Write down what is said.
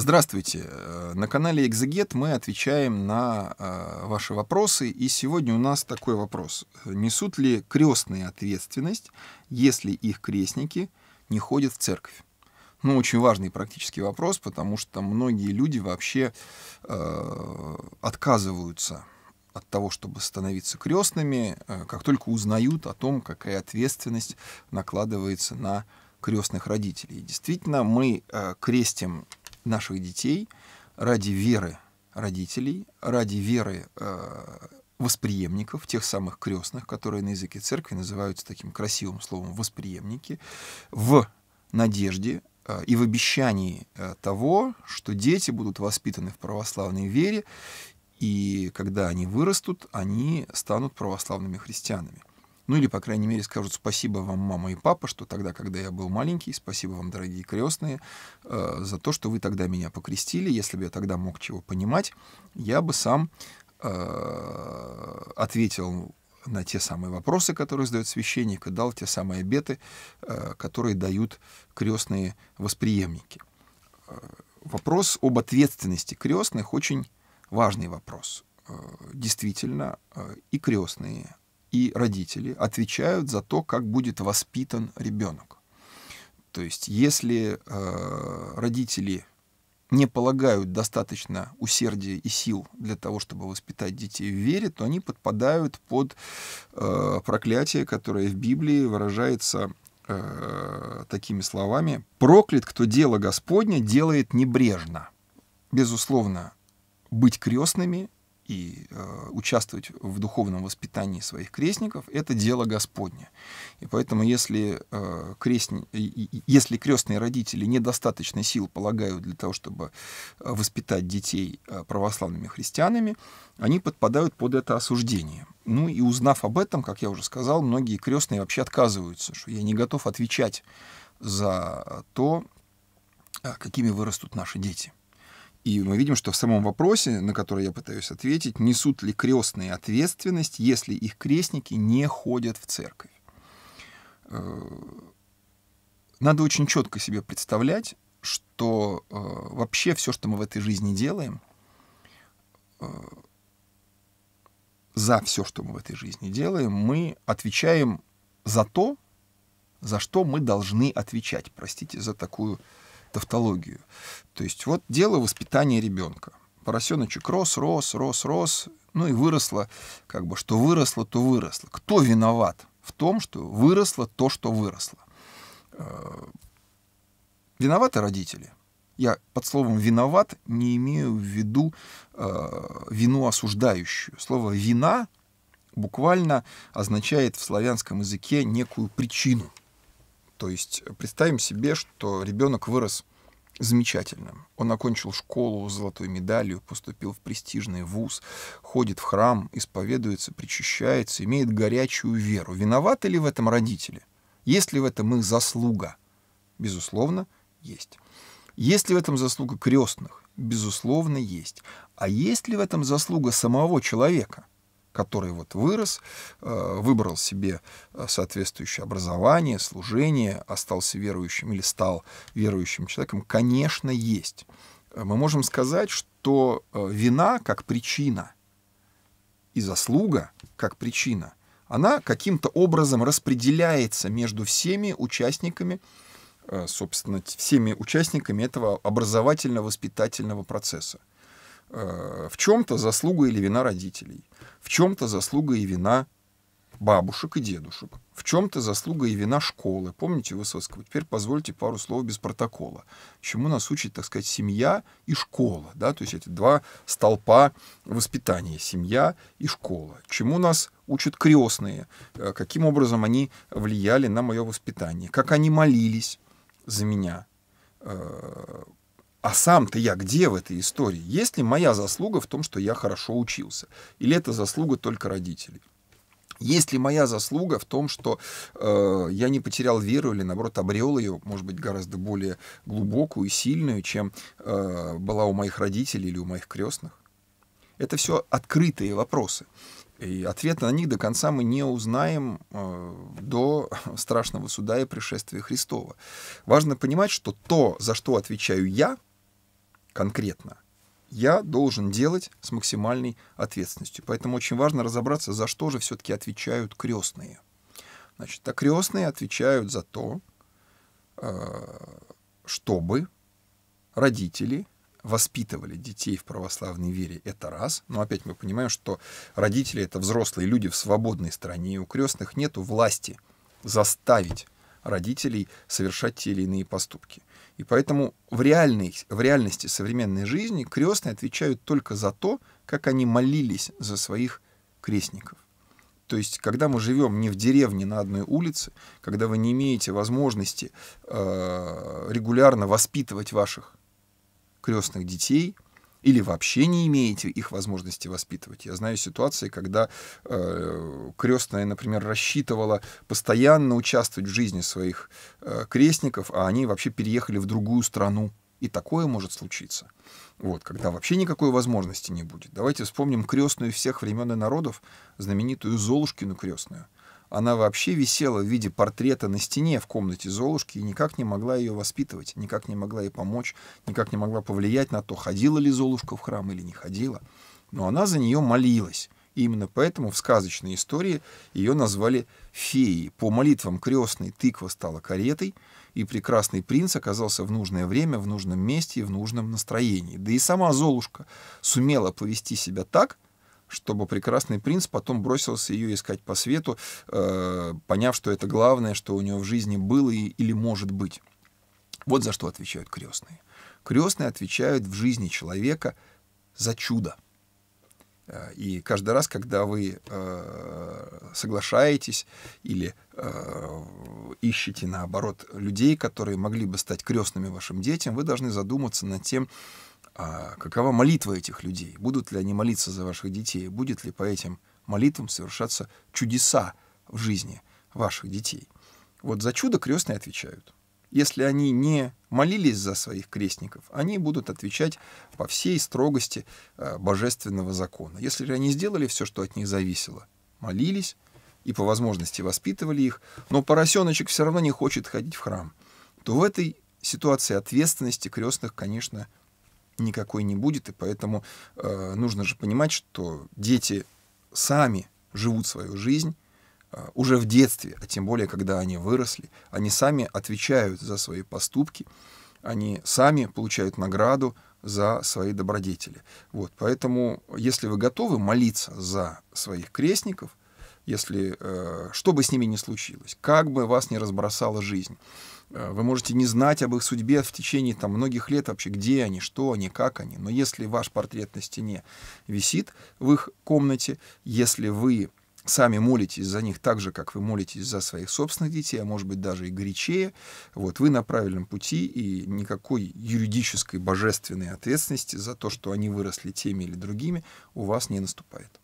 Здравствуйте. Э, на канале Экзегет мы отвечаем на э, ваши вопросы. И сегодня у нас такой вопрос. Несут ли крестные ответственность, если их крестники не ходят в церковь? Ну, очень важный практический вопрос, потому что многие люди вообще э, отказываются от того, чтобы становиться крестными, э, как только узнают о том, какая ответственность накладывается на крестных родителей. Действительно, мы э, крестим наших детей ради веры родителей, ради веры э, восприемников, тех самых крестных, которые на языке церкви называются таким красивым словом восприемники, в надежде э, и в обещании э, того, что дети будут воспитаны в православной вере, и когда они вырастут, они станут православными христианами. Ну или, по крайней мере, скажут спасибо вам, мама и папа, что тогда, когда я был маленький, спасибо вам, дорогие крестные, э, за то, что вы тогда меня покрестили. Если бы я тогда мог чего понимать, я бы сам э, ответил на те самые вопросы, которые задает священник, и дал те самые обеты, э, которые дают крестные восприемники. Э, вопрос об ответственности крестных очень важный вопрос. Э, действительно, э, и крестные и родители отвечают за то, как будет воспитан ребенок. То есть, если э, родители не полагают достаточно усердия и сил для того, чтобы воспитать детей в вере, то они подпадают под э, проклятие, которое в Библии выражается э, такими словами «Проклят, кто дело Господня делает небрежно». Безусловно, быть крестными и э, участвовать в духовном воспитании своих крестников — это дело Господне. И поэтому, если, э, крестни, если крестные родители недостаточно сил полагают для того, чтобы э, воспитать детей э, православными христианами, они подпадают под это осуждение. Ну и узнав об этом, как я уже сказал, многие крестные вообще отказываются, что я не готов отвечать за то, э, какими вырастут наши дети. И мы видим, что в самом вопросе, на который я пытаюсь ответить, несут ли крестные ответственность, если их крестники не ходят в церковь. Э, надо очень четко себе представлять, что э, вообще все, что мы в этой жизни делаем, э, за все, что мы в этой жизни делаем, мы отвечаем за то, за что мы должны отвечать. Простите за такую тавтологию. То есть вот дело воспитания ребенка. Поросеночек рос, рос, рос, рос, ну и выросло, как бы, что выросло, то выросло. Кто виноват в том, что выросло то, что выросло? Э, виноваты родители. Я под словом «виноват» не имею в виду э, вину осуждающую. Слово «вина» буквально означает в славянском языке некую причину. То есть э, представим себе, что ребенок вырос замечательно. Он окончил школу с золотой медалью, поступил в престижный вуз, ходит в храм, исповедуется, причащается, имеет горячую веру. Виноваты ли в этом родители? Есть ли в этом их заслуга? Безусловно, есть. Есть ли в этом заслуга крестных? Безусловно, есть. А есть ли в этом заслуга самого человека? который вот вырос, э, выбрал себе э, соответствующее образование, служение, остался верующим или стал верующим человеком, конечно, есть. Э, мы можем сказать, что вина как причина и заслуга как причина, она каким-то образом распределяется между всеми участниками собственно, всеми участниками этого образовательно-воспитательного процесса. Э, в чем-то заслуга или вина родителей, в чем-то заслуга и вина бабушек и дедушек, в чем-то заслуга и вина школы. Помните Высоцкого? Теперь позвольте пару слов без протокола. Чему нас учит, так сказать, семья и школа. Да? То есть эти два столпа воспитания. Семья и школа. Чему нас учат крестные? Э, каким образом они влияли на мое воспитание? Как они молились за меня? Э, а сам-то я где в этой истории? Есть ли моя заслуга в том, что я хорошо учился? Или это заслуга только родителей? Есть ли моя заслуга в том, что э, я не потерял веру или, наоборот, обрел ее, может быть, гораздо более глубокую и сильную, чем э, была у моих родителей или у моих крестных? Это все открытые вопросы. И ответ на них до конца мы не узнаем э, до страшного суда и пришествия Христова. Важно понимать, что то, за что отвечаю я, конкретно я должен делать с максимальной ответственностью. Поэтому очень важно разобраться, за что же все-таки отвечают крестные. Значит, а крестные отвечают за то, э, чтобы родители воспитывали детей в православной вере, это раз. Но опять мы понимаем, что родители — это взрослые люди в свободной стране, и у крестных нет власти заставить родителей совершать те или иные поступки. И поэтому в, реальной, в реальности современной жизни крестные отвечают только за то, как они молились за своих крестников. То есть, когда мы живем не в деревне на одной улице, когда вы не имеете возможности э, регулярно воспитывать ваших крестных детей – или вообще не имеете их возможности воспитывать. Я знаю ситуации, когда э, крестная, например, рассчитывала постоянно участвовать в жизни своих э, крестников, а они вообще переехали в другую страну. И такое может случиться. Вот, когда вообще никакой возможности не будет. Давайте вспомним крестную всех времен и народов, знаменитую Золушкину крестную – она вообще висела в виде портрета на стене в комнате Золушки и никак не могла ее воспитывать, никак не могла ей помочь, никак не могла повлиять на то, ходила ли Золушка в храм или не ходила. Но она за нее молилась. И именно поэтому в сказочной истории ее назвали феей. По молитвам крестной тыква стала каретой, и прекрасный принц оказался в нужное время, в нужном месте и в нужном настроении. Да и сама Золушка сумела повести себя так, чтобы прекрасный принц потом бросился ее искать по свету, э, поняв, что это главное, что у него в жизни было и, или может быть. Вот за что отвечают крестные. Крестные отвечают в жизни человека за чудо. Э, и каждый раз, когда вы э, соглашаетесь или ищете, наоборот, людей, которые могли бы стать крестными вашим детям, вы должны задуматься над тем, а какова молитва этих людей? Будут ли они молиться за ваших детей? Будет ли по этим молитвам совершаться чудеса в жизни ваших детей? Вот за чудо крестные отвечают. Если они не молились за своих крестников, они будут отвечать по всей строгости э, божественного закона. Если же они сделали все, что от них зависело, молились и по возможности воспитывали их, но поросеночек все равно не хочет ходить в храм, то в этой ситуации ответственности крестных, конечно, никакой не будет, и поэтому э, нужно же понимать, что дети сами живут свою жизнь э, уже в детстве, а тем более, когда они выросли, они сами отвечают за свои поступки, они сами получают награду за свои добродетели. Вот, поэтому, если вы готовы молиться за своих крестников, если, э, что бы с ними ни случилось, как бы вас ни разбросала жизнь, Э, вы можете не знать об их судьбе в течение там, многих лет вообще, где они, что они, как они. Но если ваш портрет на стене висит в их комнате, если вы сами молитесь за них так же, как вы молитесь за своих собственных детей, а может быть даже и горячее, вот вы на правильном пути, и никакой юридической божественной ответственности за то, что они выросли теми или другими, у вас не наступает.